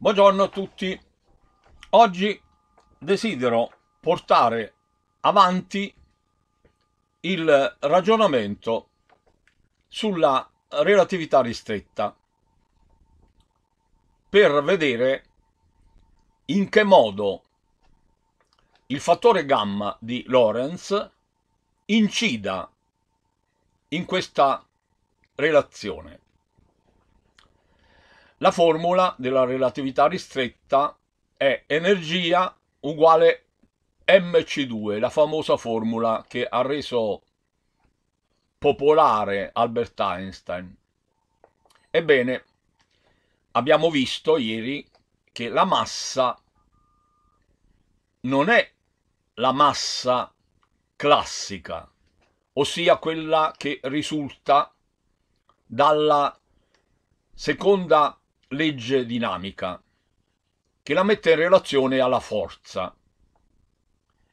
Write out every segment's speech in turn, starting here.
Buongiorno a tutti. Oggi desidero portare avanti il ragionamento sulla relatività ristretta per vedere in che modo il fattore gamma di Lorentz incida in questa relazione. La formula della relatività ristretta è energia uguale mc2, la famosa formula che ha reso popolare Albert Einstein. Ebbene, abbiamo visto ieri che la massa non è la massa classica, ossia quella che risulta dalla seconda legge dinamica, che la mette in relazione alla forza.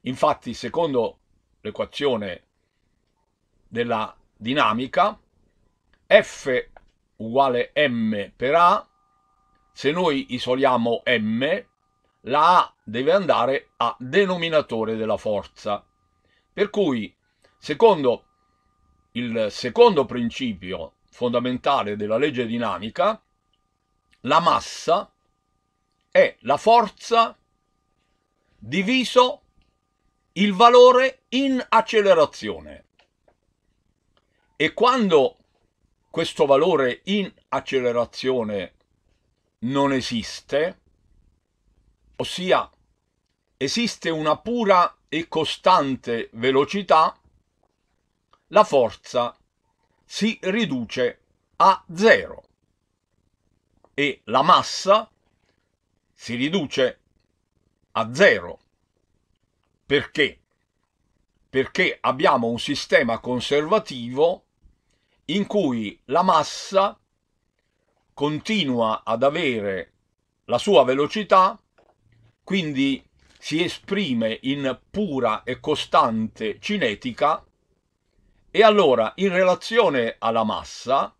Infatti, secondo l'equazione della dinamica, F uguale m per a, se noi isoliamo m, la a deve andare a denominatore della forza. Per cui, secondo il secondo principio fondamentale della legge dinamica, la massa è la forza diviso il valore in accelerazione. E quando questo valore in accelerazione non esiste, ossia esiste una pura e costante velocità, la forza si riduce a zero e la massa si riduce a zero. Perché? Perché abbiamo un sistema conservativo in cui la massa continua ad avere la sua velocità, quindi si esprime in pura e costante cinetica e allora in relazione alla massa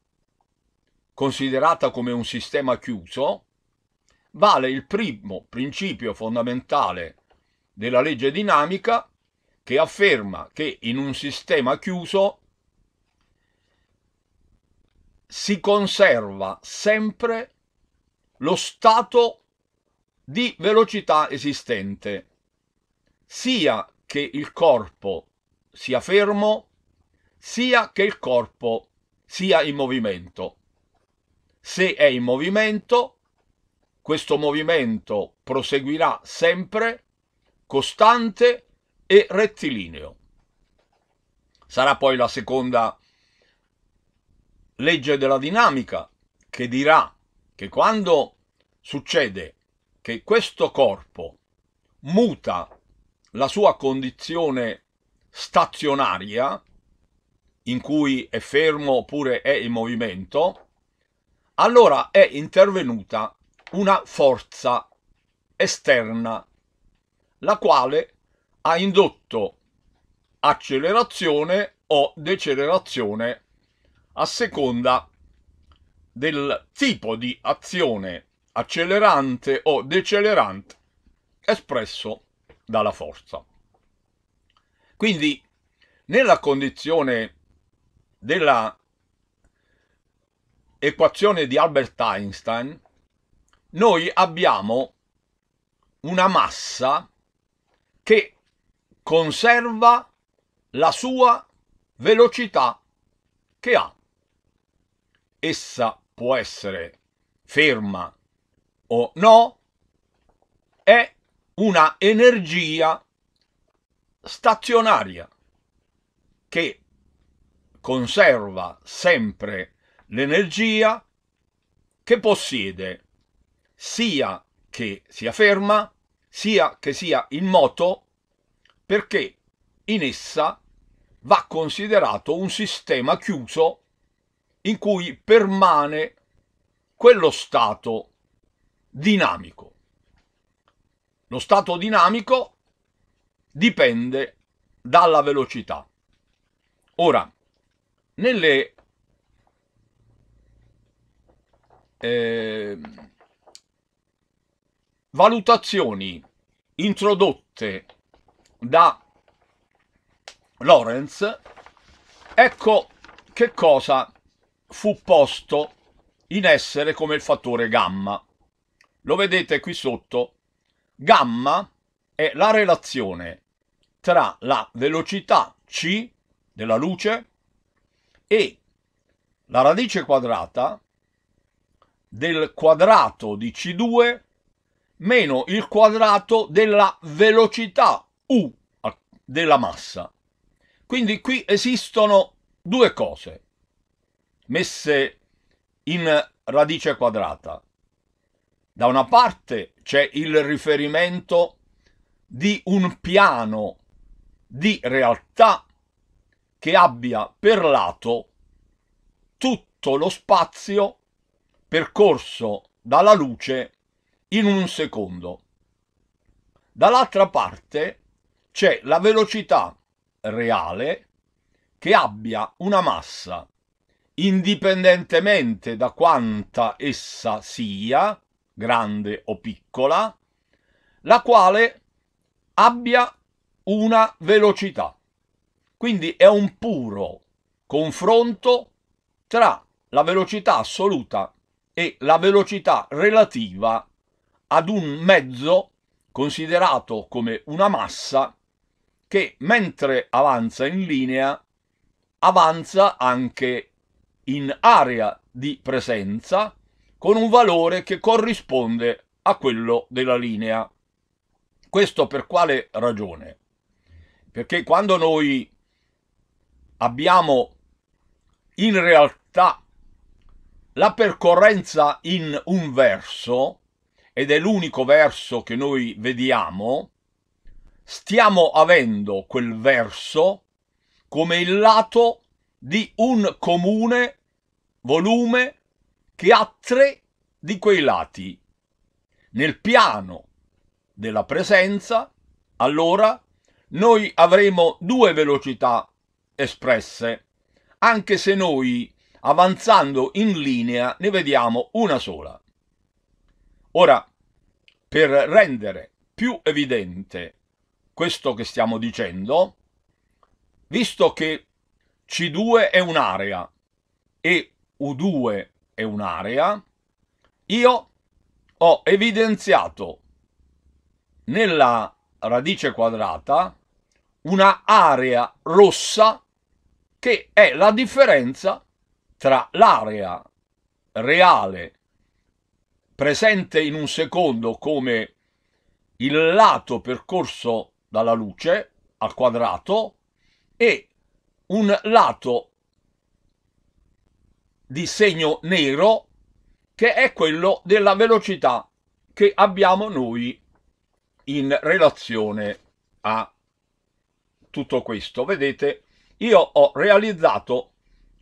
considerata come un sistema chiuso, vale il primo principio fondamentale della legge dinamica che afferma che in un sistema chiuso si conserva sempre lo stato di velocità esistente, sia che il corpo sia fermo, sia che il corpo sia in movimento se è in movimento, questo movimento proseguirà sempre costante e rettilineo. Sarà poi la seconda legge della dinamica che dirà che quando succede che questo corpo muta la sua condizione stazionaria, in cui è fermo oppure è in movimento, allora è intervenuta una forza esterna, la quale ha indotto accelerazione o decelerazione a seconda del tipo di azione accelerante o decelerante espresso dalla forza. Quindi nella condizione della equazione di Albert Einstein, noi abbiamo una massa che conserva la sua velocità che ha. Essa può essere ferma o no, è una energia stazionaria che conserva sempre l'energia che possiede sia che sia ferma, sia che sia in moto, perché in essa va considerato un sistema chiuso in cui permane quello stato dinamico. Lo stato dinamico dipende dalla velocità. Ora, nelle eh, valutazioni introdotte da Lorenz, ecco che cosa fu posto in essere come il fattore gamma. Lo vedete qui sotto. Gamma è la relazione tra la velocità c della luce e la radice quadrata del quadrato di C2 meno il quadrato della velocità U della massa. Quindi qui esistono due cose messe in radice quadrata. Da una parte c'è il riferimento di un piano di realtà che abbia per lato tutto lo spazio percorso dalla luce in un secondo. Dall'altra parte c'è la velocità reale che abbia una massa, indipendentemente da quanta essa sia, grande o piccola, la quale abbia una velocità. Quindi è un puro confronto tra la velocità assoluta è la velocità relativa ad un mezzo considerato come una massa che mentre avanza in linea avanza anche in area di presenza con un valore che corrisponde a quello della linea. Questo per quale ragione? Perché quando noi abbiamo in realtà la percorrenza in un verso, ed è l'unico verso che noi vediamo, stiamo avendo quel verso come il lato di un comune volume che ha tre di quei lati. Nel piano della presenza, allora, noi avremo due velocità espresse, anche se noi avanzando in linea ne vediamo una sola. Ora, per rendere più evidente questo che stiamo dicendo, visto che C2 è un'area e U2 è un'area, io ho evidenziato nella radice quadrata una area rossa che è la differenza tra l'area reale presente in un secondo come il lato percorso dalla luce al quadrato e un lato di segno nero che è quello della velocità che abbiamo noi in relazione a tutto questo. Vedete, io ho realizzato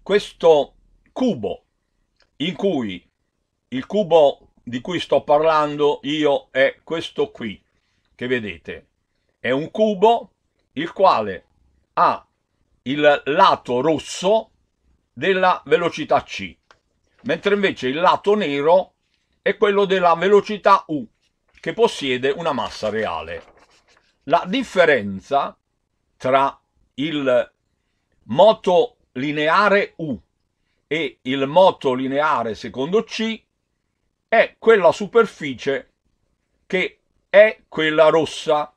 questo cubo, in cui il cubo di cui sto parlando io è questo qui, che vedete. È un cubo il quale ha il lato rosso della velocità c, mentre invece il lato nero è quello della velocità u, che possiede una massa reale. La differenza tra il moto lineare u e il moto lineare secondo C è quella superficie che è quella rossa,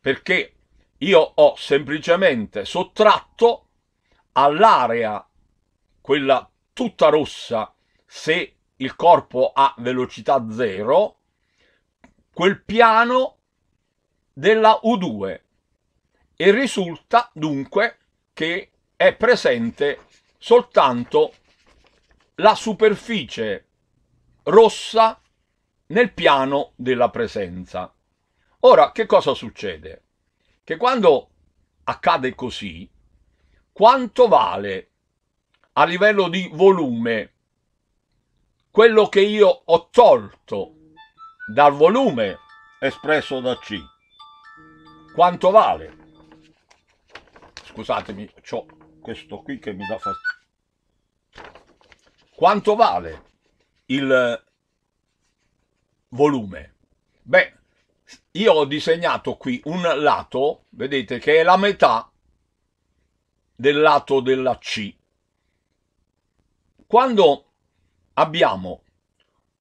perché io ho semplicemente sottratto all'area, quella tutta rossa, se il corpo ha velocità 0, quel piano della U2 e risulta dunque che è presente soltanto la superficie rossa nel piano della presenza. Ora, che cosa succede? Che quando accade così, quanto vale a livello di volume quello che io ho tolto dal volume espresso da C? Quanto vale? Scusatemi, ho questo qui che mi dà fastidio. Quanto vale il volume? Beh, io ho disegnato qui un lato, vedete, che è la metà del lato della C. Quando abbiamo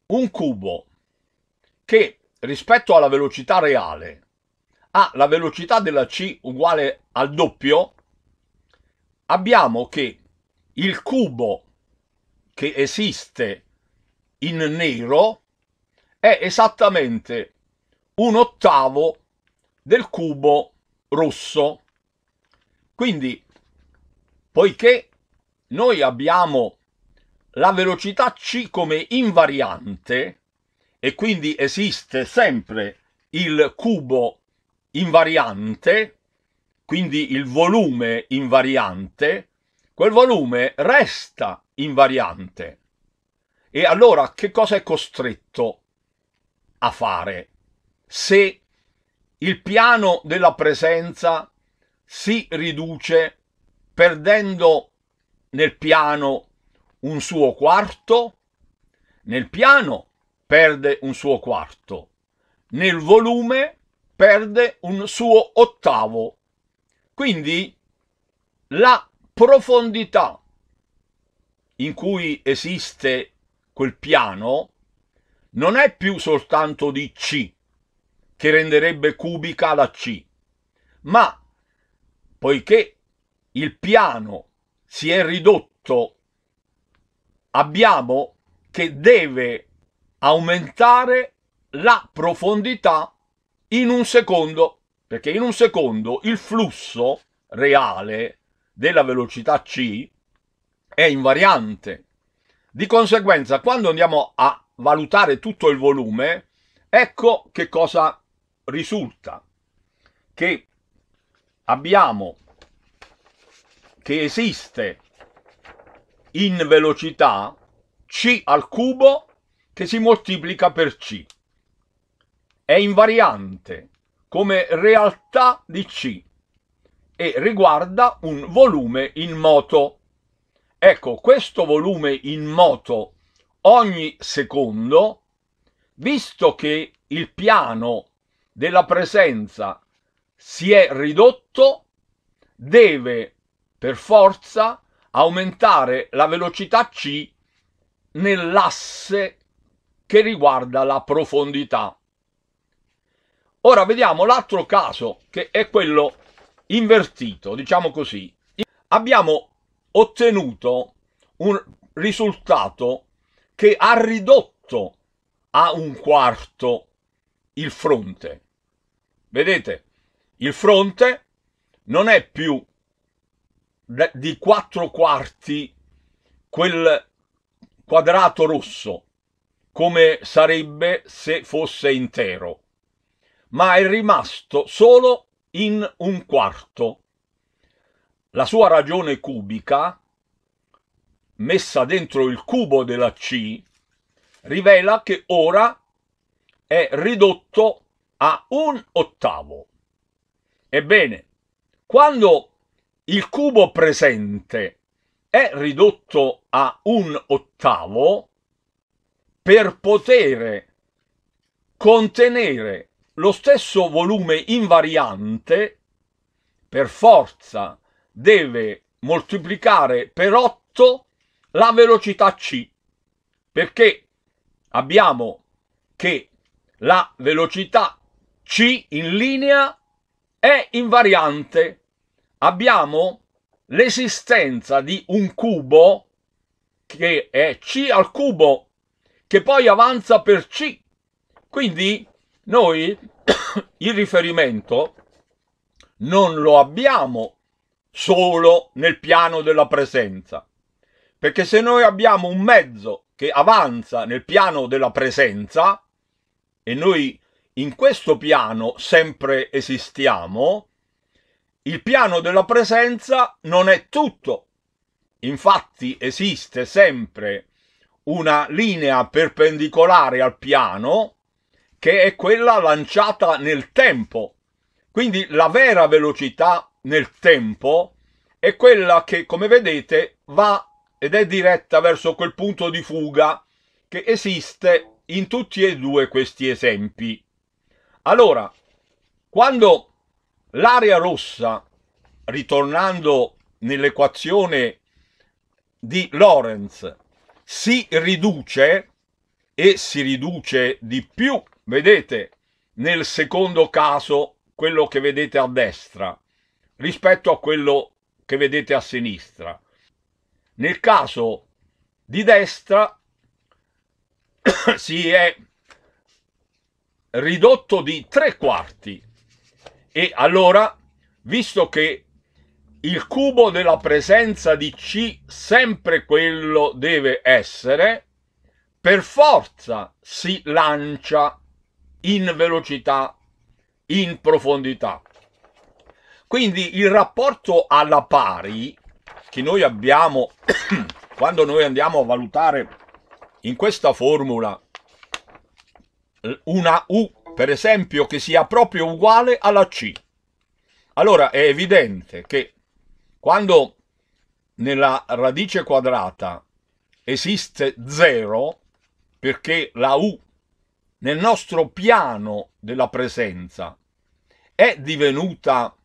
un cubo che rispetto alla velocità reale ha la velocità della C uguale al doppio, abbiamo che il cubo che esiste in nero è esattamente un ottavo del cubo rosso. Quindi, poiché noi abbiamo la velocità c come invariante, e quindi esiste sempre il cubo invariante, quindi il volume invariante, quel volume resta invariante. E allora che cosa è costretto a fare se il piano della presenza si riduce perdendo nel piano un suo quarto, nel piano perde un suo quarto, nel volume perde un suo ottavo. Quindi la profondità in cui esiste quel piano non è più soltanto di C, che renderebbe cubica la C, ma poiché il piano si è ridotto, abbiamo che deve aumentare la profondità in un secondo, perché in un secondo il flusso reale della velocità C è invariante. Di conseguenza, quando andiamo a valutare tutto il volume, ecco che cosa risulta. Che abbiamo che esiste in velocità c al cubo che si moltiplica per c. È invariante come realtà di c e riguarda un volume in moto. Ecco, questo volume in moto ogni secondo, visto che il piano della presenza si è ridotto, deve per forza aumentare la velocità C nell'asse che riguarda la profondità. Ora vediamo l'altro caso che è quello invertito, diciamo così. Abbiamo ottenuto un risultato che ha ridotto a un quarto il fronte. Vedete, il fronte non è più di quattro quarti quel quadrato rosso, come sarebbe se fosse intero, ma è rimasto solo in un quarto la sua ragione cubica, messa dentro il cubo della C, rivela che ora è ridotto a un ottavo. Ebbene, quando il cubo presente è ridotto a un ottavo, per poter contenere lo stesso volume invariante, per forza deve moltiplicare per 8 la velocità c, perché abbiamo che la velocità c in linea è invariante. Abbiamo l'esistenza di un cubo che è c al cubo che poi avanza per c. Quindi noi il riferimento non lo abbiamo solo nel piano della presenza. Perché se noi abbiamo un mezzo che avanza nel piano della presenza, e noi in questo piano sempre esistiamo, il piano della presenza non è tutto. Infatti esiste sempre una linea perpendicolare al piano che è quella lanciata nel tempo. Quindi la vera velocità nel tempo è quella che, come vedete, va ed è diretta verso quel punto di fuga che esiste in tutti e due questi esempi. Allora, quando l'area rossa, ritornando nell'equazione di Lorentz, si riduce e si riduce di più, vedete, nel secondo caso, quello che vedete a destra, rispetto a quello che vedete a sinistra. Nel caso di destra si è ridotto di tre quarti e allora, visto che il cubo della presenza di C sempre quello deve essere, per forza si lancia in velocità, in profondità. Quindi il rapporto alla pari che noi abbiamo quando noi andiamo a valutare in questa formula una U, per esempio, che sia proprio uguale alla C. Allora è evidente che quando nella radice quadrata esiste 0, perché la U nel nostro piano della presenza è divenuta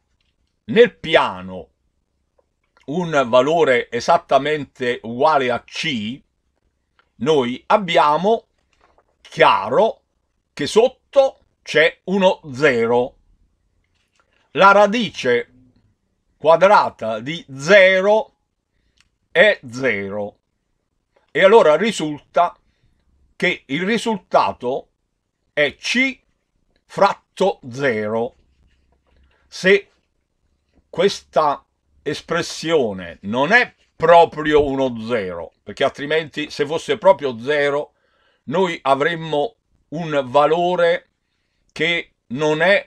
nel piano un valore esattamente uguale a C, noi abbiamo chiaro che sotto c'è uno 0. La radice quadrata di 0 è 0. E allora risulta che il risultato è C fratto 0. Se questa espressione non è proprio uno zero, perché altrimenti se fosse proprio zero noi avremmo un valore che non è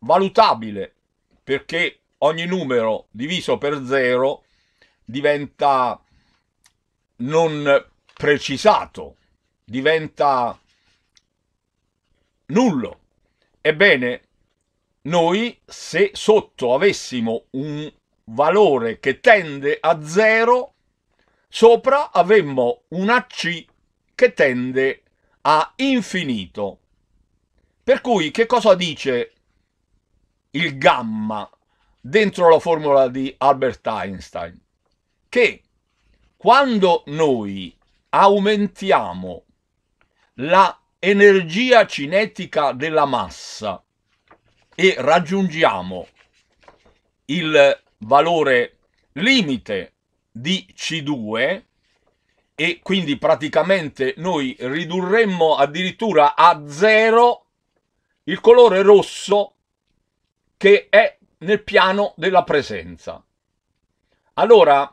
valutabile, perché ogni numero diviso per zero diventa non precisato, diventa nullo. Ebbene, noi se sotto avessimo un valore che tende a 0, sopra avremmo una C che tende a infinito. Per cui che cosa dice il gamma dentro la formula di Albert Einstein? Che quando noi aumentiamo la energia cinetica della massa e raggiungiamo il valore limite di C2 e quindi praticamente noi ridurremmo addirittura a zero il colore rosso che è nel piano della presenza. Allora,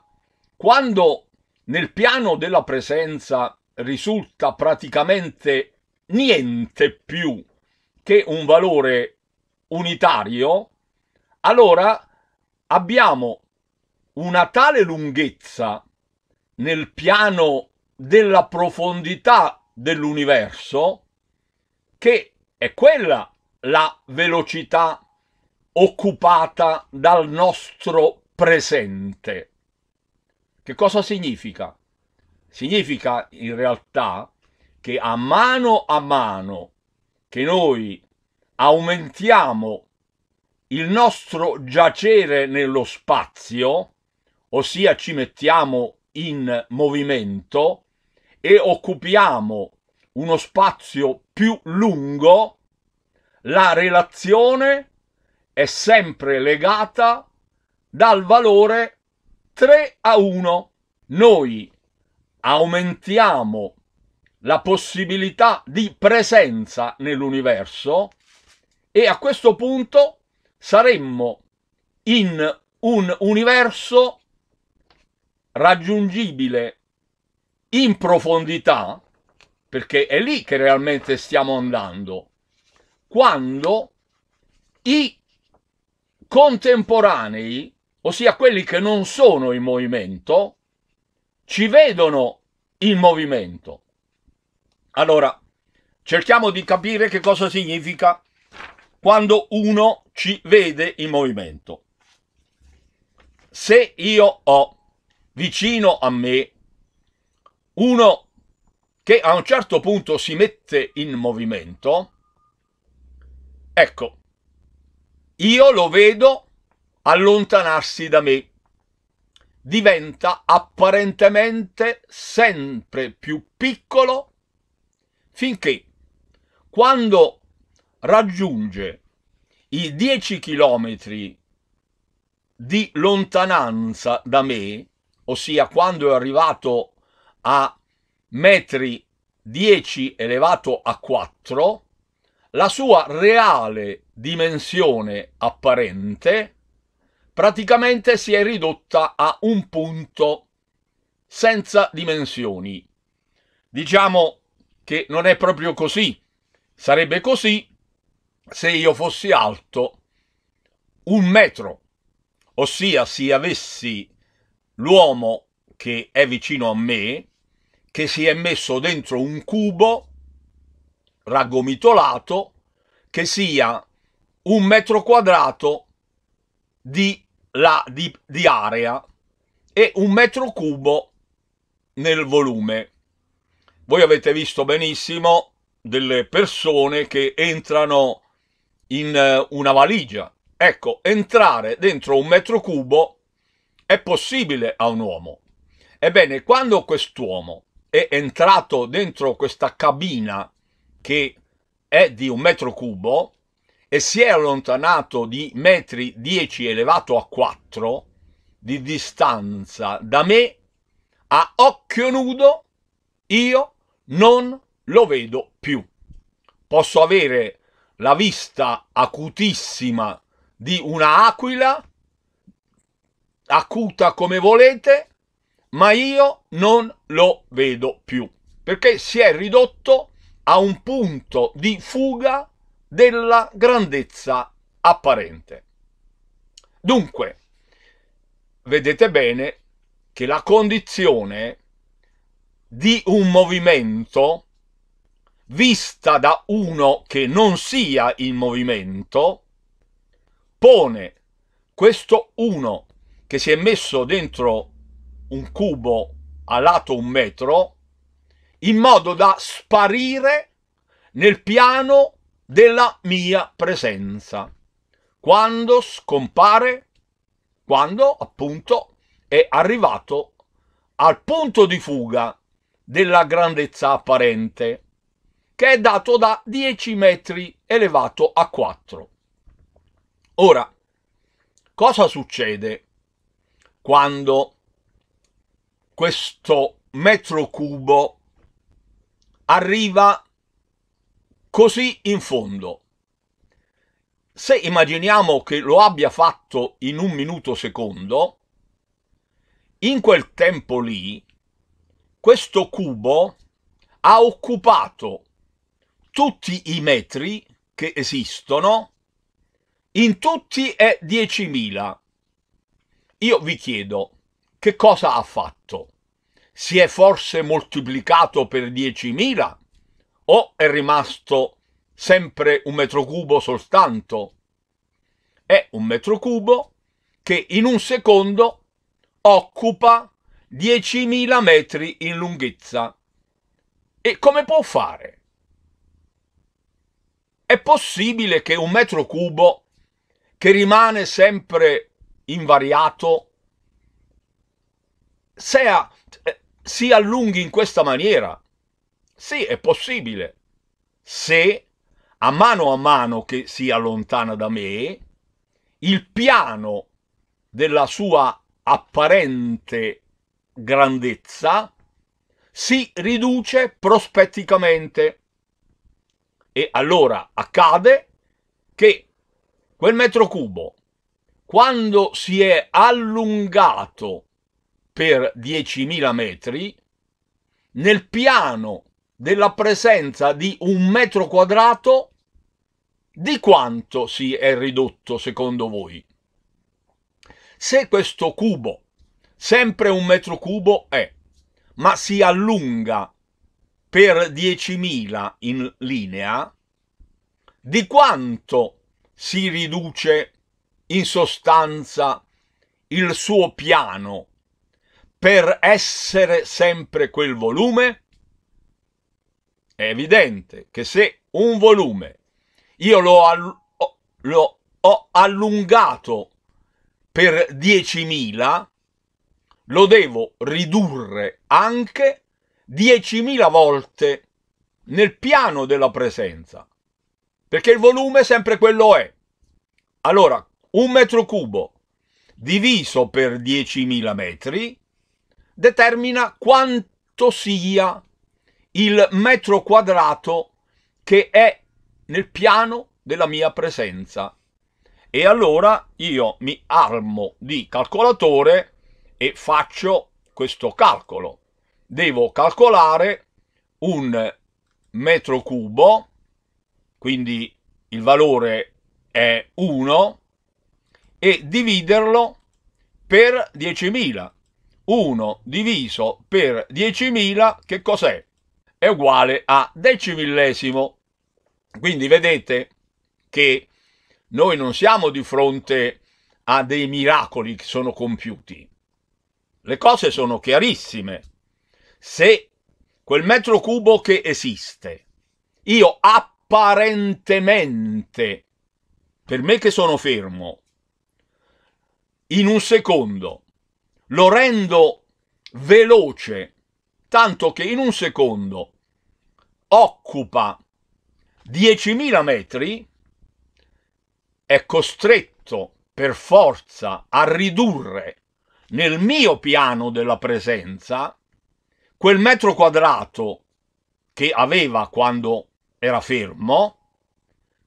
quando nel piano della presenza risulta praticamente niente più che un valore unitario, allora abbiamo una tale lunghezza nel piano della profondità dell'universo che è quella la velocità occupata dal nostro presente. Che cosa significa? Significa in realtà che a mano a mano che noi aumentiamo il nostro giacere nello spazio, ossia ci mettiamo in movimento e occupiamo uno spazio più lungo, la relazione è sempre legata dal valore 3 a 1. Noi aumentiamo la possibilità di presenza nell'universo e a questo punto saremmo in un universo raggiungibile in profondità, perché è lì che realmente stiamo andando, quando i contemporanei, ossia quelli che non sono in movimento, ci vedono in movimento. Allora, cerchiamo di capire che cosa significa quando uno ci vede in movimento. Se io ho vicino a me uno che a un certo punto si mette in movimento, ecco, io lo vedo allontanarsi da me. Diventa apparentemente sempre più piccolo finché quando raggiunge i 10 chilometri di lontananza da me, ossia quando è arrivato a metri 10 elevato a 4, la sua reale dimensione apparente praticamente si è ridotta a un punto senza dimensioni. Diciamo che non è proprio così. Sarebbe così se io fossi alto un metro, ossia se avessi l'uomo che è vicino a me, che si è messo dentro un cubo raggomitolato che sia un metro quadrato di, la, di, di area e un metro cubo nel volume. Voi avete visto benissimo delle persone che entrano in eh, una valigia. Ecco, entrare dentro un metro cubo è possibile a un uomo. Ebbene, quando quest'uomo è entrato dentro questa cabina che è di un metro cubo e si è allontanato di metri 10 elevato a 4 di distanza da me, a occhio nudo io non lo vedo più. Posso avere la vista acutissima di un'aquila, acuta come volete, ma io non lo vedo più, perché si è ridotto a un punto di fuga della grandezza apparente. Dunque, vedete bene che la condizione di un movimento vista da uno che non sia in movimento, pone questo uno che si è messo dentro un cubo a lato un metro in modo da sparire nel piano della mia presenza. Quando scompare? Quando appunto è arrivato al punto di fuga della grandezza apparente che è dato da 10 metri elevato a 4. Ora, cosa succede quando questo metro cubo arriva così in fondo? Se immaginiamo che lo abbia fatto in un minuto secondo, in quel tempo lì, questo cubo ha occupato tutti i metri che esistono, in tutti è 10.000. Io vi chiedo, che cosa ha fatto? Si è forse moltiplicato per 10.000 o è rimasto sempre un metro cubo soltanto? È un metro cubo che in un secondo occupa 10.000 metri in lunghezza. E come può fare? È possibile che un metro cubo che rimane sempre invariato sia, eh, si allunghi in questa maniera? Sì, è possibile. Se a mano a mano che si allontana da me, il piano della sua apparente grandezza si riduce prospetticamente. E allora accade che quel metro cubo, quando si è allungato per 10.000 metri, nel piano della presenza di un metro quadrato, di quanto si è ridotto secondo voi? Se questo cubo, sempre un metro cubo è, ma si allunga per 10.000 in linea, di quanto si riduce in sostanza il suo piano per essere sempre quel volume? È evidente che se un volume io lo, all lo ho allungato per 10.000, lo devo ridurre anche 10.000 volte nel piano della presenza, perché il volume sempre quello è. Allora, un metro cubo diviso per 10.000 metri determina quanto sia il metro quadrato che è nel piano della mia presenza. E allora io mi armo di calcolatore e faccio questo calcolo devo calcolare un metro cubo, quindi il valore è 1, e dividerlo per 10.000. 1 diviso per 10.000 che cos'è? È uguale a decimillesimo. Quindi vedete che noi non siamo di fronte a dei miracoli che sono compiuti. Le cose sono chiarissime se quel metro cubo che esiste, io apparentemente, per me che sono fermo, in un secondo lo rendo veloce, tanto che in un secondo occupa 10.000 metri, è costretto per forza a ridurre nel mio piano della presenza quel metro quadrato che aveva quando era fermo,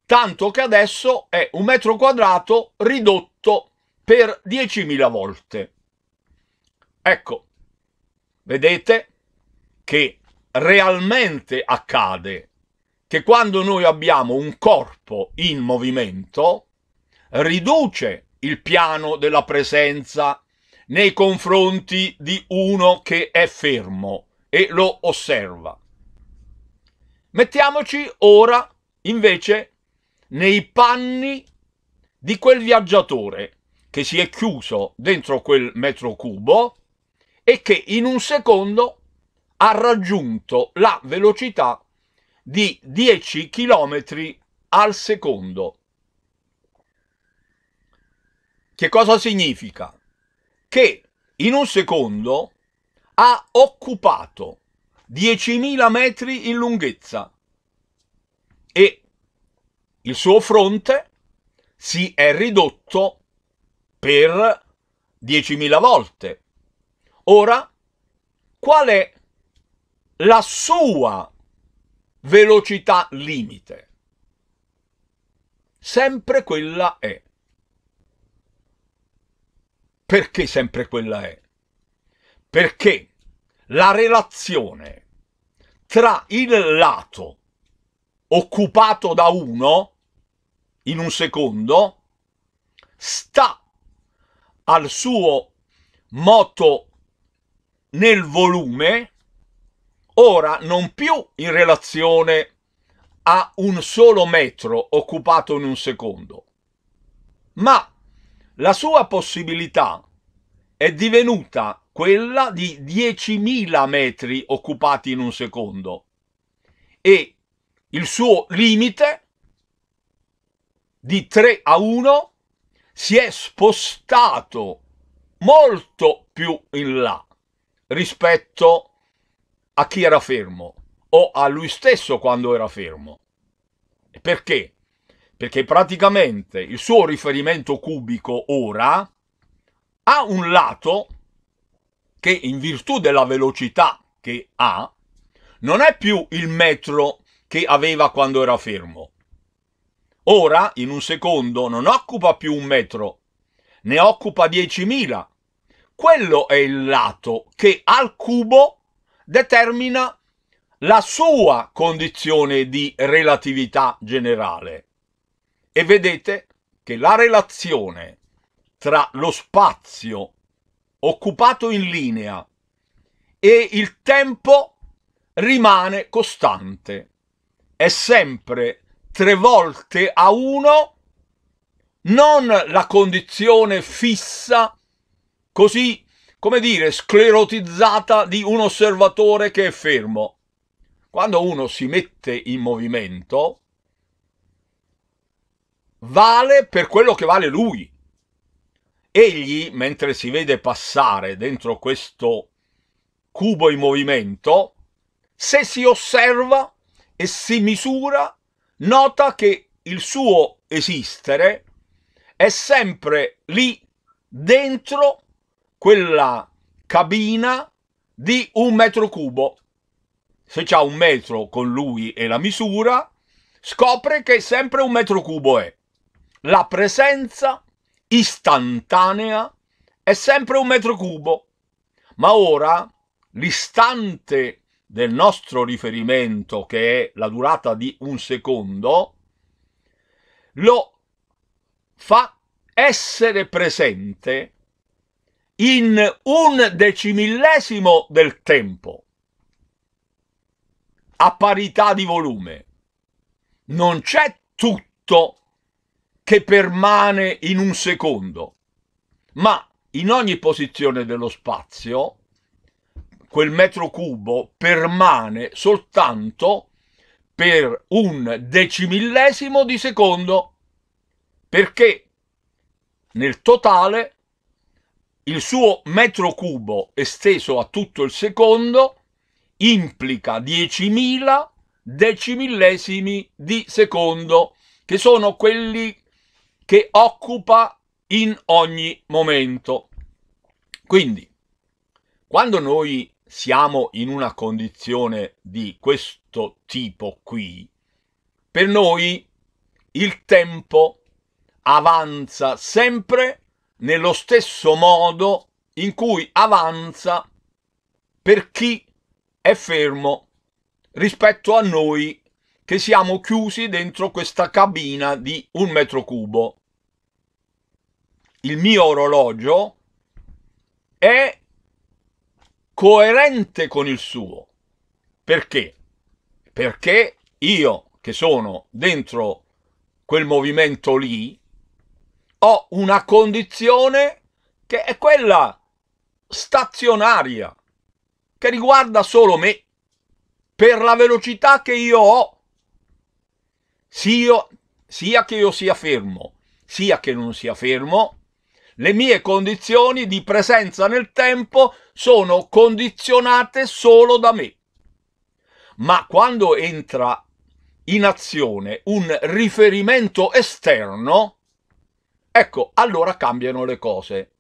tanto che adesso è un metro quadrato ridotto per 10.000 volte. Ecco, vedete che realmente accade che quando noi abbiamo un corpo in movimento, riduce il piano della presenza nei confronti di uno che è fermo e lo osserva. Mettiamoci ora invece nei panni di quel viaggiatore che si è chiuso dentro quel metro cubo e che in un secondo ha raggiunto la velocità di 10 km al secondo. Che cosa significa? che in un secondo ha occupato 10.000 metri in lunghezza e il suo fronte si è ridotto per 10.000 volte. Ora, qual è la sua velocità limite? Sempre quella è perché sempre quella è? Perché la relazione tra il lato occupato da uno in un secondo sta al suo moto nel volume ora non più in relazione a un solo metro occupato in un secondo ma la sua possibilità è divenuta quella di 10.000 metri occupati in un secondo e il suo limite di 3 a 1 si è spostato molto più in là rispetto a chi era fermo o a lui stesso quando era fermo. Perché? Perché praticamente il suo riferimento cubico ora ha un lato che in virtù della velocità che ha, non è più il metro che aveva quando era fermo. Ora, in un secondo, non occupa più un metro, ne occupa 10.000. Quello è il lato che al cubo determina la sua condizione di relatività generale e vedete che la relazione tra lo spazio occupato in linea e il tempo rimane costante. È sempre tre volte a uno, non la condizione fissa, così, come dire, sclerotizzata di un osservatore che è fermo. Quando uno si mette in movimento, vale per quello che vale lui. Egli, mentre si vede passare dentro questo cubo in movimento, se si osserva e si misura, nota che il suo esistere è sempre lì dentro quella cabina di un metro cubo. Se c'è un metro con lui e la misura, scopre che sempre un metro cubo è. La presenza istantanea è sempre un metro cubo, ma ora l'istante del nostro riferimento, che è la durata di un secondo, lo fa essere presente in un decimillesimo del tempo, a parità di volume. Non c'è tutto che permane in un secondo, ma in ogni posizione dello spazio quel metro cubo permane soltanto per un decimillesimo di secondo, perché nel totale il suo metro cubo esteso a tutto il secondo implica 10.000 decimillesimi di secondo, che sono quelli che occupa in ogni momento. Quindi, quando noi siamo in una condizione di questo tipo qui, per noi il tempo avanza sempre nello stesso modo in cui avanza per chi è fermo rispetto a noi che siamo chiusi dentro questa cabina di un metro cubo. Il mio orologio è coerente con il suo. Perché? Perché io, che sono dentro quel movimento lì, ho una condizione che è quella stazionaria, che riguarda solo me, per la velocità che io ho Sio, sia che io sia fermo, sia che non sia fermo, le mie condizioni di presenza nel tempo sono condizionate solo da me. Ma quando entra in azione un riferimento esterno, ecco, allora cambiano le cose.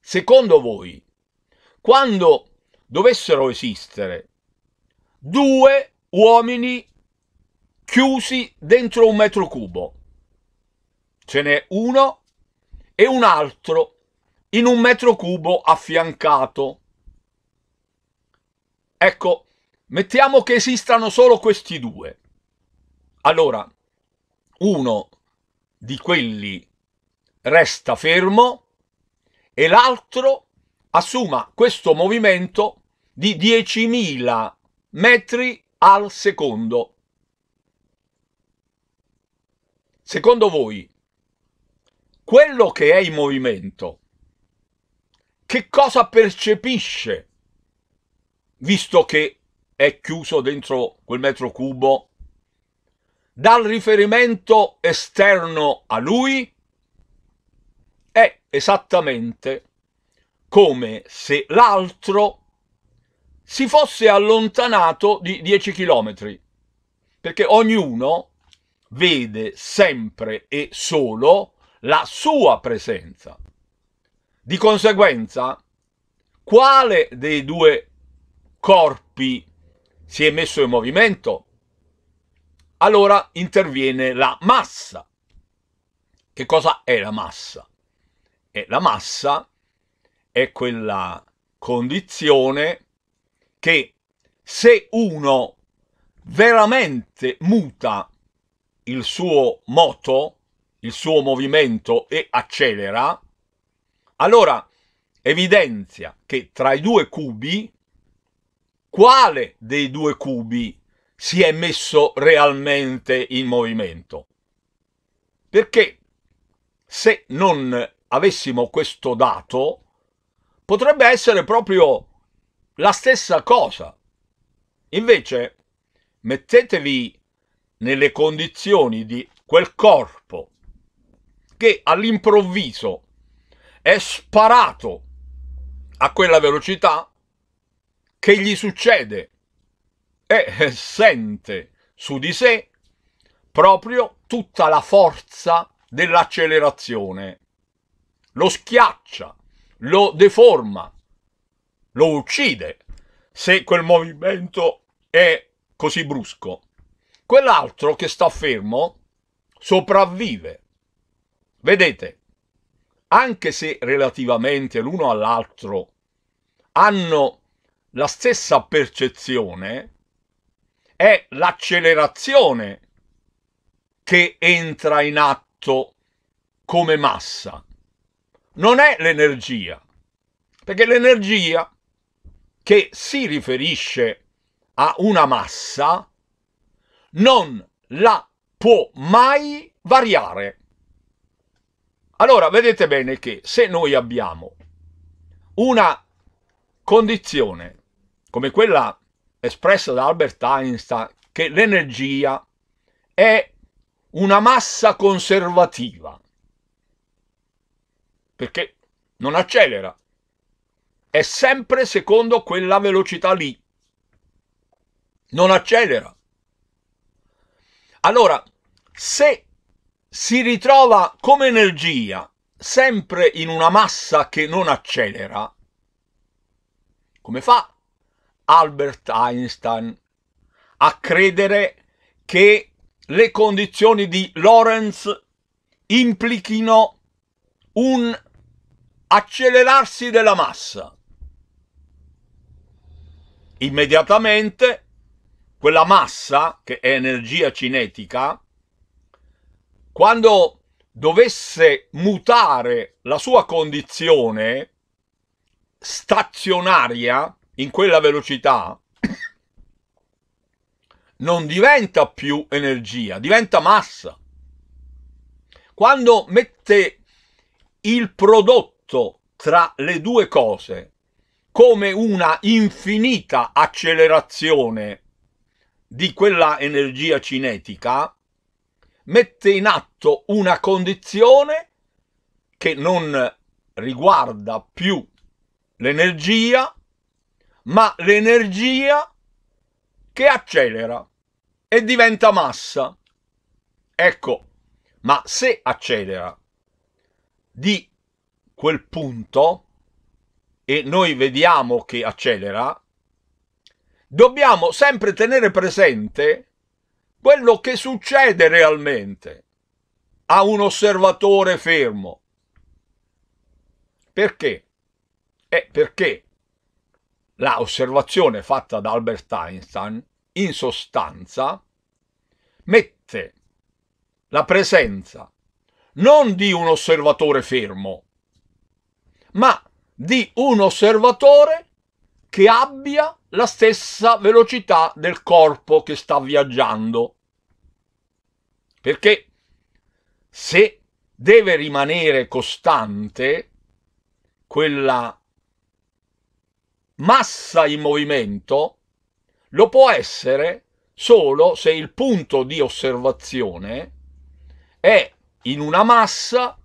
Secondo voi, quando dovessero esistere due uomini chiusi dentro un metro cubo. Ce n'è uno e un altro in un metro cubo affiancato. Ecco, mettiamo che esistano solo questi due. Allora, uno di quelli resta fermo e l'altro assuma questo movimento di 10.000 metri al secondo. Secondo voi, quello che è in movimento, che cosa percepisce, visto che è chiuso dentro quel metro cubo, dal riferimento esterno a lui? È esattamente come se l'altro si fosse allontanato di 10 km, perché ognuno vede sempre e solo la sua presenza. Di conseguenza, quale dei due corpi si è messo in movimento? Allora interviene la massa. Che cosa è la massa? E eh, la massa è quella condizione che se uno veramente muta il suo moto, il suo movimento e accelera, allora evidenzia che tra i due cubi quale dei due cubi si è messo realmente in movimento. Perché se non avessimo questo dato, potrebbe essere proprio la stessa cosa. Invece, mettetevi nelle condizioni di quel corpo che all'improvviso è sparato a quella velocità, che gli succede? E sente su di sé proprio tutta la forza dell'accelerazione. Lo schiaccia, lo deforma, lo uccide se quel movimento è così brusco. Quell'altro che sta fermo sopravvive. Vedete, anche se relativamente l'uno all'altro hanno la stessa percezione, è l'accelerazione che entra in atto come massa. Non è l'energia, perché l'energia che si riferisce a una massa non la può mai variare. Allora, vedete bene che se noi abbiamo una condizione come quella espressa da Albert Einstein, che l'energia è una massa conservativa, perché non accelera, è sempre secondo quella velocità lì, non accelera. Allora, se si ritrova come energia sempre in una massa che non accelera, come fa Albert Einstein a credere che le condizioni di Lorentz implichino un accelerarsi della massa? Immediatamente quella massa, che è energia cinetica, quando dovesse mutare la sua condizione stazionaria in quella velocità, non diventa più energia, diventa massa. Quando mette il prodotto tra le due cose come una infinita accelerazione di quella energia cinetica mette in atto una condizione che non riguarda più l'energia, ma l'energia che accelera e diventa massa. Ecco, ma se accelera di quel punto e noi vediamo che accelera, dobbiamo sempre tenere presente quello che succede realmente a un osservatore fermo. Perché? Eh, perché l'osservazione fatta da Albert Einstein, in sostanza, mette la presenza non di un osservatore fermo, ma di un osservatore che abbia la stessa velocità del corpo che sta viaggiando. Perché se deve rimanere costante quella massa in movimento, lo può essere solo se il punto di osservazione è in una massa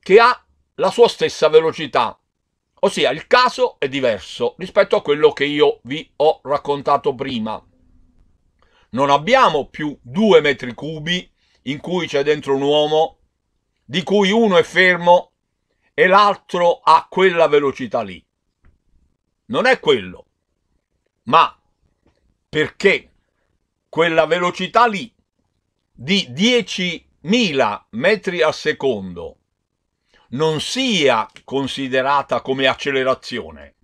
che ha la sua stessa velocità. Ossia, il caso è diverso rispetto a quello che io vi ho raccontato prima. Non abbiamo più due metri cubi in cui c'è dentro un uomo, di cui uno è fermo e l'altro ha quella velocità lì. Non è quello. Ma perché quella velocità lì di 10.000 metri al secondo non sia considerata come accelerazione,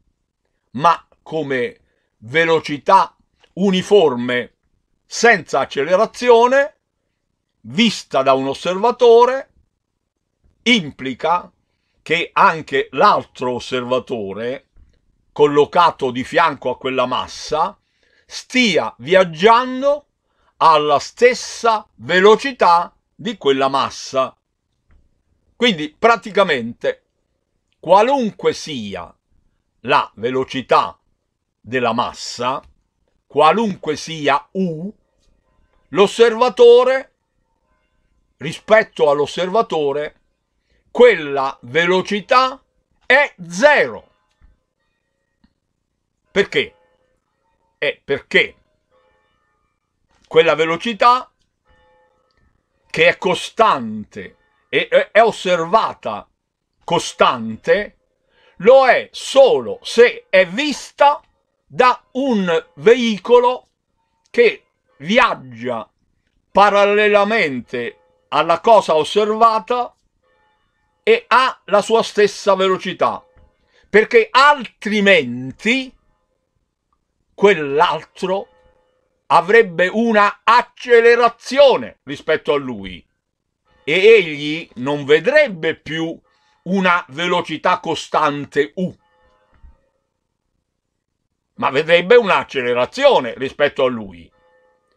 ma come velocità uniforme senza accelerazione, vista da un osservatore, implica che anche l'altro osservatore, collocato di fianco a quella massa, stia viaggiando alla stessa velocità di quella massa quindi praticamente qualunque sia la velocità della massa, qualunque sia U, l'osservatore, rispetto all'osservatore, quella velocità è zero. Perché? È perché quella velocità che è costante e è osservata costante, lo è solo se è vista da un veicolo che viaggia parallelamente alla cosa osservata e ha la sua stessa velocità, perché altrimenti quell'altro avrebbe una accelerazione rispetto a lui e egli non vedrebbe più una velocità costante U, ma vedrebbe un'accelerazione rispetto a lui.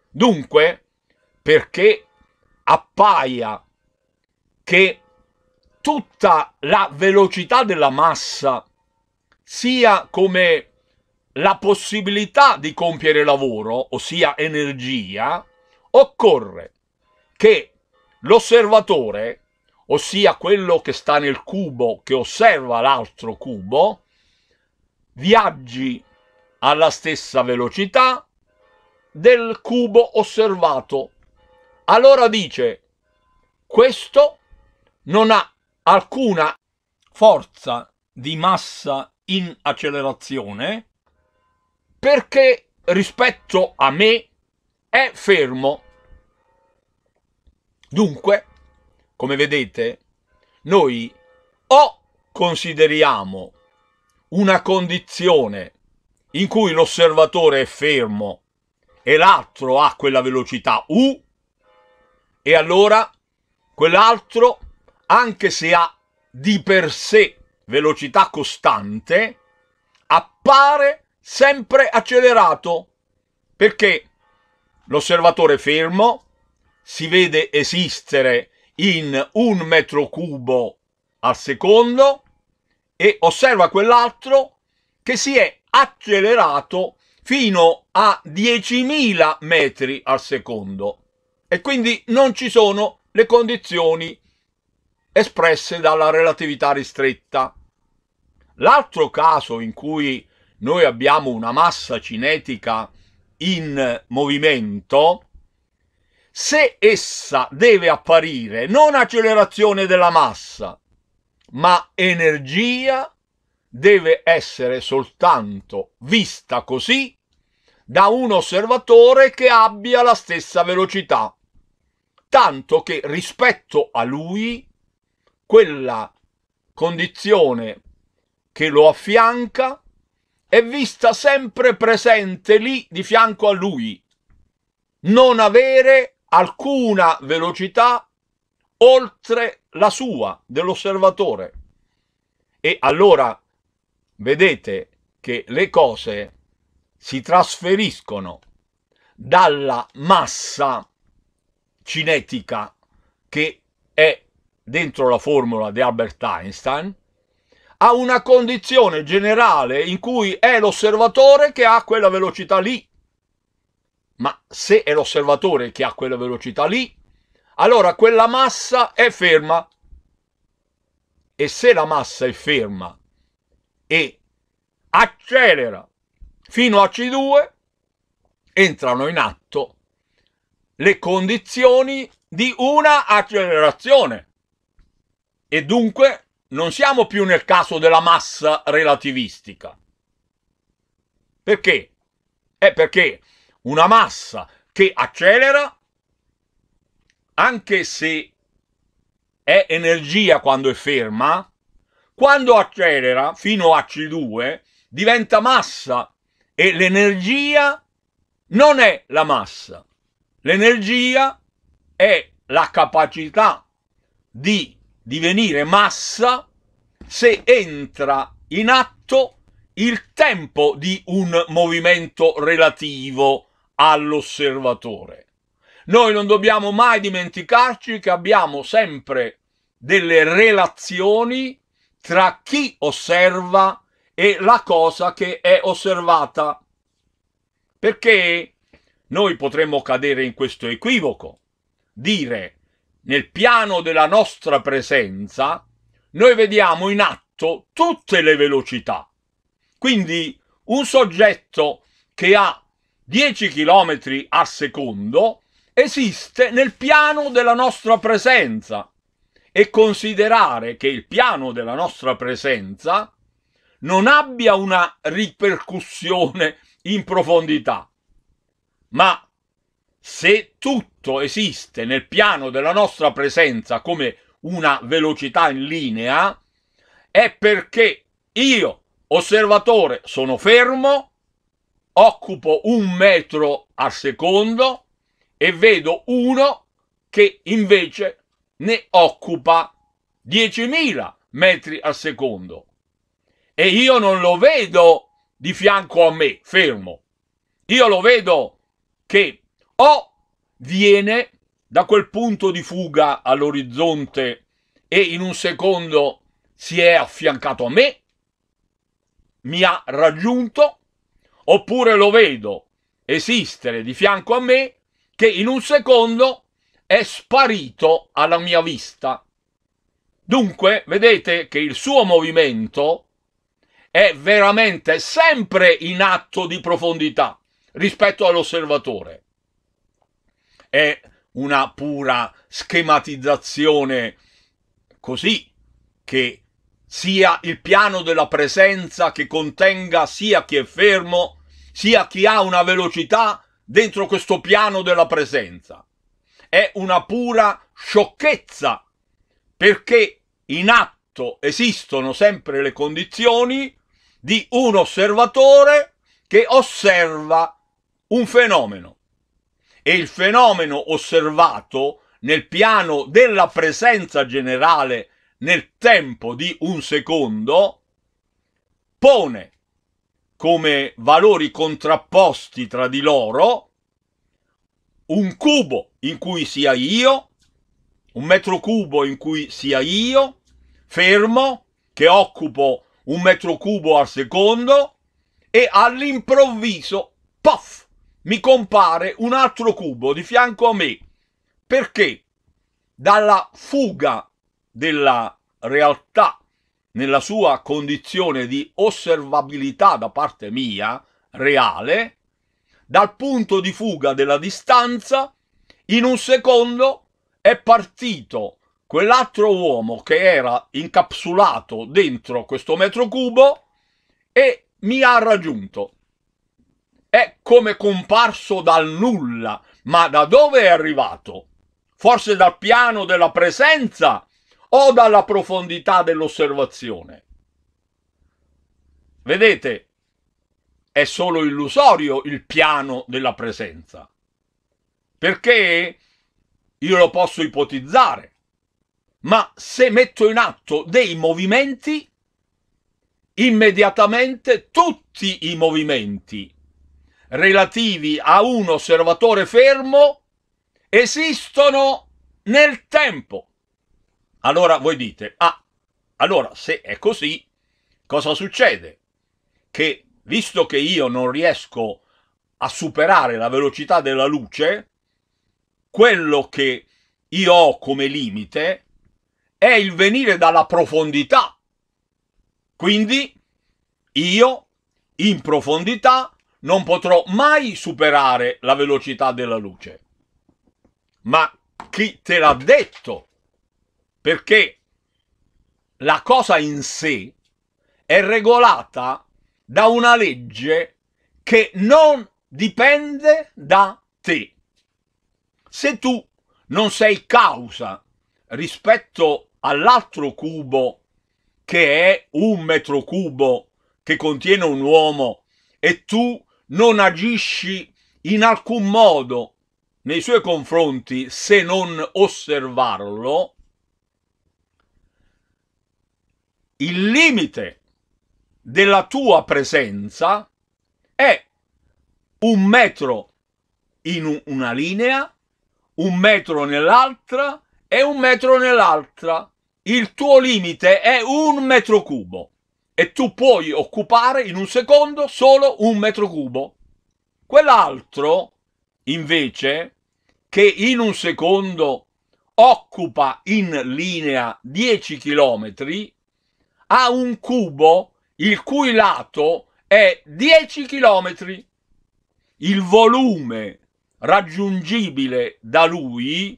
Dunque, perché appaia che tutta la velocità della massa sia come la possibilità di compiere lavoro, ossia energia, occorre che L'osservatore, ossia quello che sta nel cubo, che osserva l'altro cubo, viaggi alla stessa velocità del cubo osservato. Allora dice, questo non ha alcuna forza di massa in accelerazione perché rispetto a me è fermo. Dunque, come vedete, noi o consideriamo una condizione in cui l'osservatore è fermo e l'altro ha quella velocità u, e allora quell'altro, anche se ha di per sé velocità costante, appare sempre accelerato, perché l'osservatore fermo si vede esistere in un metro cubo al secondo e osserva quell'altro che si è accelerato fino a 10.000 metri al secondo e quindi non ci sono le condizioni espresse dalla relatività ristretta. L'altro caso in cui noi abbiamo una massa cinetica in movimento se essa deve apparire non accelerazione della massa, ma energia, deve essere soltanto vista così da un osservatore che abbia la stessa velocità, tanto che rispetto a lui quella condizione che lo affianca è vista sempre presente lì di fianco a lui, non avere alcuna velocità oltre la sua dell'osservatore. E allora vedete che le cose si trasferiscono dalla massa cinetica che è dentro la formula di Albert Einstein a una condizione generale in cui è l'osservatore che ha quella velocità lì ma se è l'osservatore che ha quella velocità lì, allora quella massa è ferma. E se la massa è ferma e accelera fino a C2, entrano in atto le condizioni di una accelerazione. E dunque non siamo più nel caso della massa relativistica. Perché? È perché una massa che accelera, anche se è energia quando è ferma, quando accelera fino a C2 diventa massa e l'energia non è la massa. L'energia è la capacità di divenire massa se entra in atto il tempo di un movimento relativo all'osservatore. Noi non dobbiamo mai dimenticarci che abbiamo sempre delle relazioni tra chi osserva e la cosa che è osservata. Perché noi potremmo cadere in questo equivoco, dire nel piano della nostra presenza noi vediamo in atto tutte le velocità. Quindi un soggetto che ha 10 km a secondo esiste nel piano della nostra presenza e considerare che il piano della nostra presenza non abbia una ripercussione in profondità. Ma se tutto esiste nel piano della nostra presenza come una velocità in linea, è perché io, osservatore, sono fermo occupo un metro al secondo e vedo uno che invece ne occupa 10.000 metri al secondo e io non lo vedo di fianco a me, fermo. Io lo vedo che o viene da quel punto di fuga all'orizzonte e in un secondo si è affiancato a me, mi ha raggiunto, oppure lo vedo esistere di fianco a me che in un secondo è sparito alla mia vista. Dunque, vedete che il suo movimento è veramente sempre in atto di profondità rispetto all'osservatore. È una pura schematizzazione così che sia il piano della presenza che contenga sia chi è fermo, sia chi ha una velocità dentro questo piano della presenza. È una pura sciocchezza, perché in atto esistono sempre le condizioni di un osservatore che osserva un fenomeno. E il fenomeno osservato nel piano della presenza generale nel tempo di un secondo, pone come valori contrapposti tra di loro un cubo in cui sia io, un metro cubo in cui sia io, fermo, che occupo un metro cubo al secondo, e all'improvviso, puff, mi compare un altro cubo di fianco a me. Perché? Dalla fuga della realtà nella sua condizione di osservabilità da parte mia, reale, dal punto di fuga della distanza, in un secondo è partito quell'altro uomo che era incapsulato dentro questo metro cubo e mi ha raggiunto. È come comparso dal nulla, ma da dove è arrivato? Forse dal piano della presenza o dalla profondità dell'osservazione. Vedete, è solo illusorio il piano della presenza, perché io lo posso ipotizzare, ma se metto in atto dei movimenti, immediatamente tutti i movimenti relativi a un osservatore fermo esistono nel tempo. Allora voi dite, ah, allora se è così, cosa succede? Che visto che io non riesco a superare la velocità della luce, quello che io ho come limite è il venire dalla profondità. Quindi io in profondità non potrò mai superare la velocità della luce. Ma chi te l'ha detto perché la cosa in sé è regolata da una legge che non dipende da te. Se tu non sei causa rispetto all'altro cubo che è un metro cubo che contiene un uomo e tu non agisci in alcun modo nei suoi confronti se non osservarlo, il limite della tua presenza è un metro in una linea, un metro nell'altra e un metro nell'altra. Il tuo limite è un metro cubo e tu puoi occupare in un secondo solo un metro cubo. Quell'altro, invece, che in un secondo occupa in linea 10 chilometri ha un cubo il cui lato è 10 km. Il volume raggiungibile da lui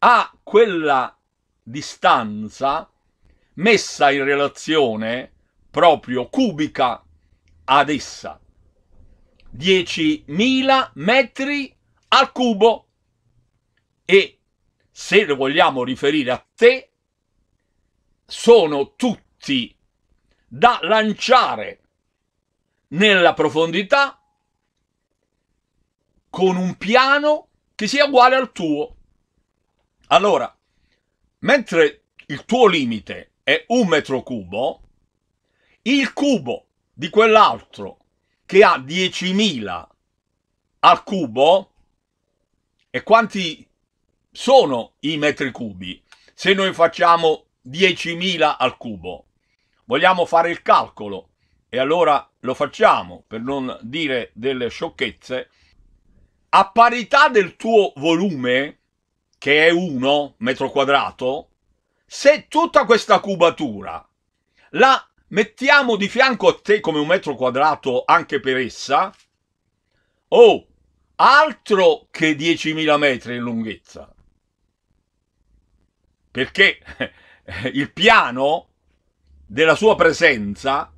a quella distanza messa in relazione proprio cubica ad essa. 10.000 metri al cubo e se lo vogliamo riferire a te sono tutti proietti da lanciare nella profondità con un piano che sia uguale al tuo. Allora, mentre il tuo limite è un metro cubo, il cubo di quell'altro che ha 10.000 al cubo, e quanti sono i metri cubi? Se noi facciamo 10.000 al cubo, vogliamo fare il calcolo e allora lo facciamo per non dire delle sciocchezze, a parità del tuo volume, che è 1 metro quadrato, se tutta questa cubatura la mettiamo di fianco a te come un metro quadrato anche per essa, oh, altro che 10.000 metri in lunghezza. Perché il piano della sua presenza,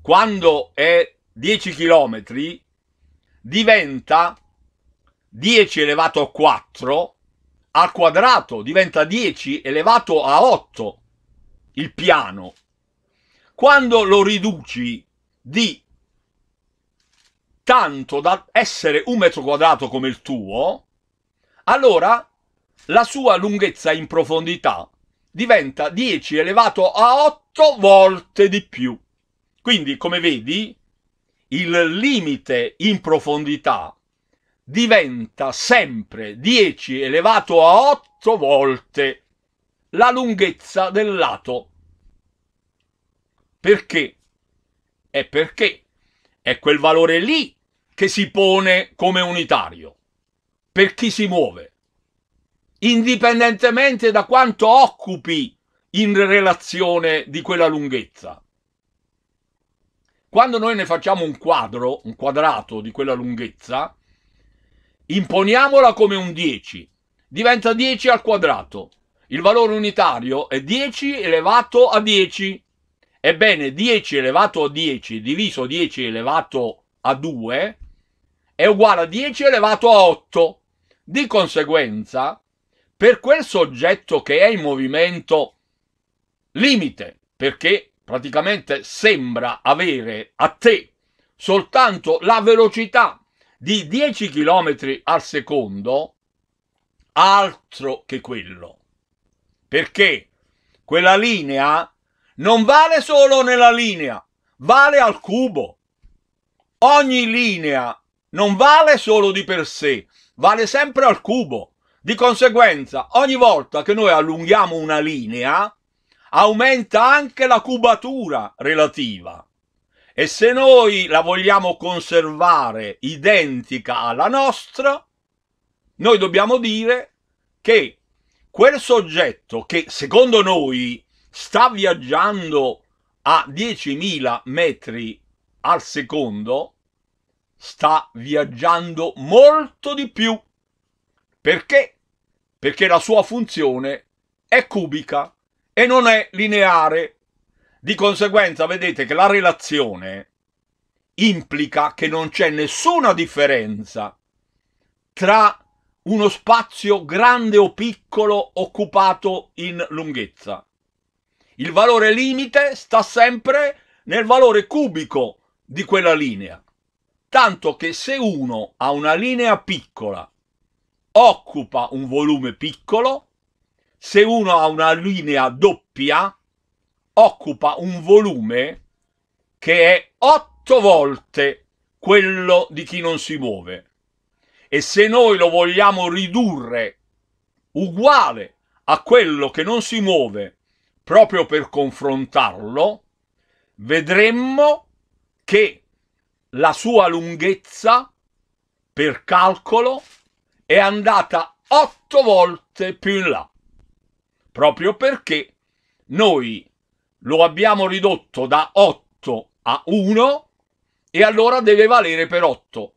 quando è 10 km, diventa 10 elevato a 4 al quadrato, diventa 10 elevato a 8 il piano. Quando lo riduci di tanto da essere un metro quadrato come il tuo, allora la sua lunghezza in profondità diventa 10 elevato a 8 volte di più. Quindi, come vedi, il limite in profondità diventa sempre 10 elevato a 8 volte la lunghezza del lato. Perché? È perché è quel valore lì che si pone come unitario per chi si muove indipendentemente da quanto occupi in relazione di quella lunghezza. Quando noi ne facciamo un quadro, un quadrato di quella lunghezza, imponiamola come un 10, diventa 10 al quadrato. Il valore unitario è 10 elevato a 10. Ebbene, 10 elevato a 10 diviso 10 elevato a 2 è uguale a 10 elevato a 8. Di conseguenza, per quel soggetto che è in movimento limite, perché praticamente sembra avere a te soltanto la velocità di 10 km al secondo, altro che quello. Perché quella linea non vale solo nella linea, vale al cubo. Ogni linea non vale solo di per sé, vale sempre al cubo. Di conseguenza, ogni volta che noi allunghiamo una linea, aumenta anche la cubatura relativa. E se noi la vogliamo conservare identica alla nostra, noi dobbiamo dire che quel soggetto che secondo noi sta viaggiando a 10.000 metri al secondo, sta viaggiando molto di più. Perché perché la sua funzione è cubica e non è lineare. Di conseguenza vedete che la relazione implica che non c'è nessuna differenza tra uno spazio grande o piccolo occupato in lunghezza. Il valore limite sta sempre nel valore cubico di quella linea, tanto che se uno ha una linea piccola occupa un volume piccolo, se uno ha una linea doppia, occupa un volume che è 8 volte quello di chi non si muove. E se noi lo vogliamo ridurre uguale a quello che non si muove proprio per confrontarlo, vedremmo che la sua lunghezza per calcolo è andata otto volte più in là, proprio perché noi lo abbiamo ridotto da 8 a 1 e allora deve valere per 8.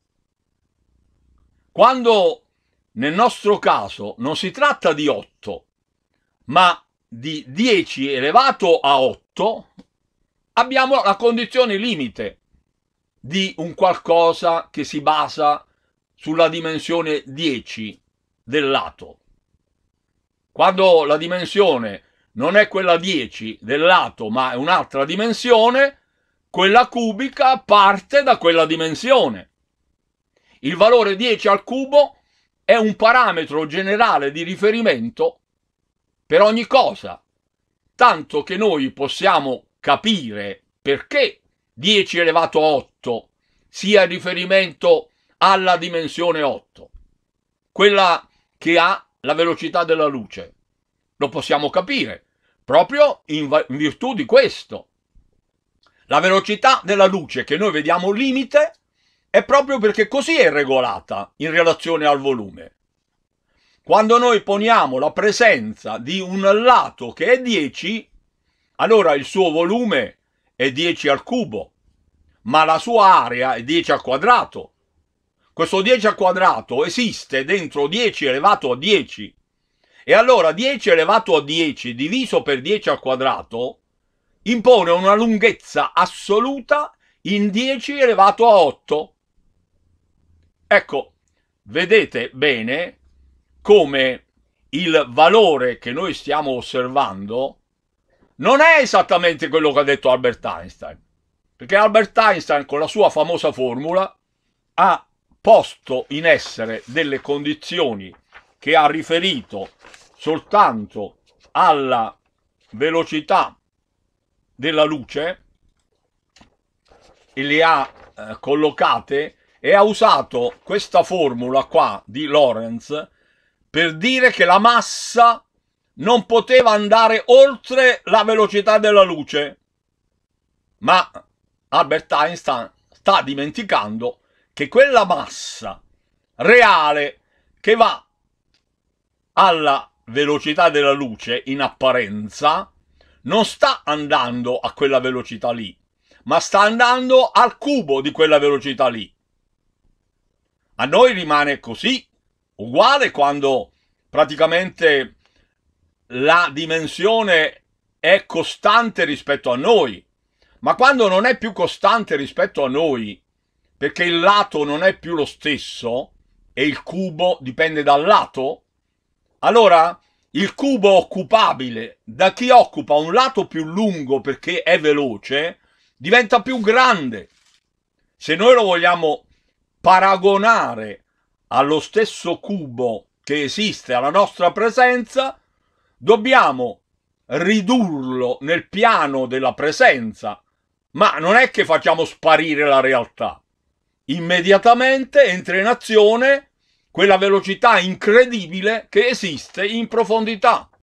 Quando nel nostro caso non si tratta di 8, ma di 10 elevato a 8, abbiamo la condizione limite di un qualcosa che si basa sulla dimensione 10 del lato. Quando la dimensione non è quella 10 del lato, ma è un'altra dimensione, quella cubica parte da quella dimensione. Il valore 10 al cubo è un parametro generale di riferimento per ogni cosa, tanto che noi possiamo capire perché 10 elevato a 8 sia riferimento alla dimensione 8, quella che ha la velocità della luce. Lo possiamo capire proprio in, in virtù di questo. La velocità della luce che noi vediamo limite è proprio perché così è regolata in relazione al volume. Quando noi poniamo la presenza di un lato che è 10, allora il suo volume è 10 al cubo, ma la sua area è 10 al quadrato, questo 10 al quadrato esiste dentro 10 elevato a 10. E allora 10 elevato a 10 diviso per 10 al quadrato impone una lunghezza assoluta in 10 elevato a 8. Ecco, vedete bene come il valore che noi stiamo osservando non è esattamente quello che ha detto Albert Einstein, perché Albert Einstein con la sua famosa formula ha posto in essere delle condizioni che ha riferito soltanto alla velocità della luce e le ha eh, collocate e ha usato questa formula qua di Lorentz per dire che la massa non poteva andare oltre la velocità della luce. Ma Albert Einstein sta dimenticando che quella massa reale che va alla velocità della luce in apparenza non sta andando a quella velocità lì, ma sta andando al cubo di quella velocità lì. A noi rimane così, uguale quando praticamente la dimensione è costante rispetto a noi, ma quando non è più costante rispetto a noi, perché il lato non è più lo stesso e il cubo dipende dal lato, allora il cubo occupabile da chi occupa un lato più lungo perché è veloce diventa più grande. Se noi lo vogliamo paragonare allo stesso cubo che esiste alla nostra presenza, dobbiamo ridurlo nel piano della presenza, ma non è che facciamo sparire la realtà immediatamente entra in azione quella velocità incredibile che esiste in profondità.